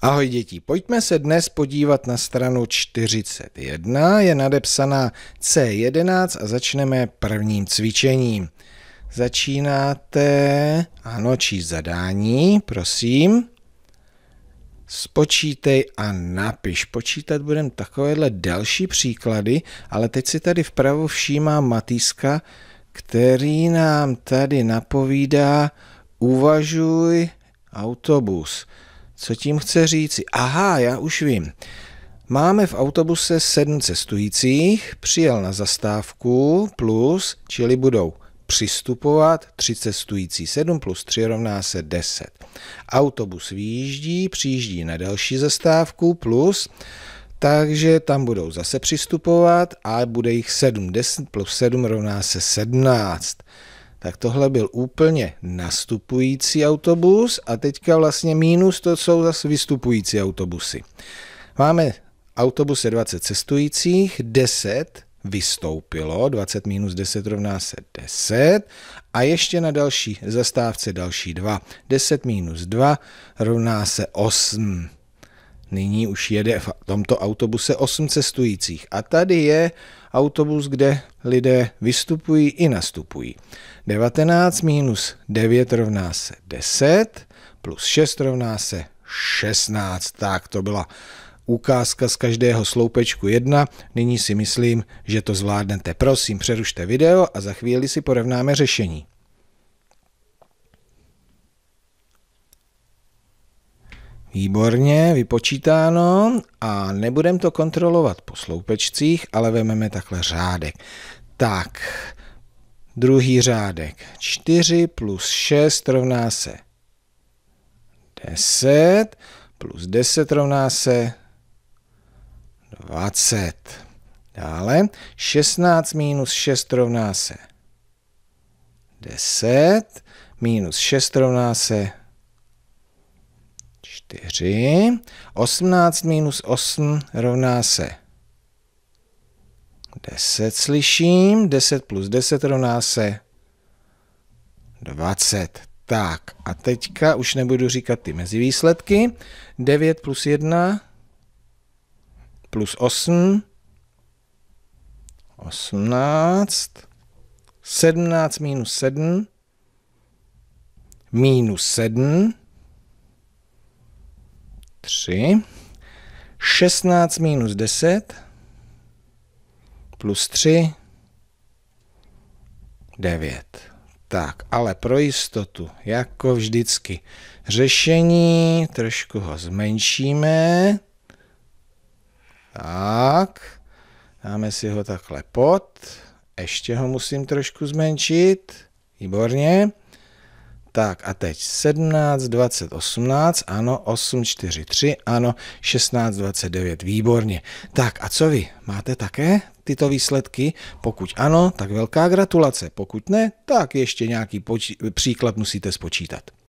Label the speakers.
Speaker 1: Ahoj děti, pojďme se dnes podívat na stranu 41, je nadepsaná C11 a začneme prvním cvičením. Začínáte, ano, číst zadání, prosím. Spočítej a napiš. Počítat budeme takovéhle další příklady, ale teď si tady vpravo všímá Matýska, který nám tady napovídá uvažuj autobus. Co tím chce říci? Aha, já už vím. Máme v autobuse sedm cestujících, přijel na zastávku plus, čili budou přistupovat tři cestující 7 plus 3 rovná se 10. Autobus výjíždí, přijíždí na další zastávku plus, takže tam budou zase přistupovat a bude jich 7. 10 plus 7 rovná se 17 tak tohle byl úplně nastupující autobus a teďka vlastně mínus to jsou zase vystupující autobusy. Máme autobuse 20 cestujících, 10 vystoupilo, 20 minus 10 rovná se 10 a ještě na další zastávce další 2. 10 minus 2 rovná se 8. Nyní už jede v tomto autobuse 8 cestujících a tady je autobus, kde lidé vystupují i nastupují. 19 minus 9 rovná se 10, plus 6 rovná se 16. Tak to byla ukázka z každého sloupečku 1. Nyní si myslím, že to zvládnete. Prosím, přerušte video a za chvíli si porovnáme řešení. Výborně, vypočítáno a nebudem to kontrolovat po sloupečcích, ale vememe takhle řádek. Tak, druhý řádek. 4 plus 6 rovná se 10, plus 10 rovná se 20. Dále 16 minus 6 rovná se 10, minus 6 rovná se 20. 4. 18 minus 8 rovná se 10 slyším, 10 plus 10 rovná se 20. Tak a teďka už nebudu říkat ty mezivýsledky. 9 plus 1 plus 8 18 17 minus 7 minus 7 3. 16 minus 10 plus 3, 9. Tak, ale pro jistotu, jako vždycky, řešení, trošku ho zmenšíme. Tak, dáme si ho takhle pod, ještě ho musím trošku zmenšit, výborně. Tak a teď 17, 20, 18, ano, 8, 4, 3, ano, 16, 29, výborně. Tak a co vy, máte také tyto výsledky? Pokud ano, tak velká gratulace, pokud ne, tak ještě nějaký příklad musíte spočítat.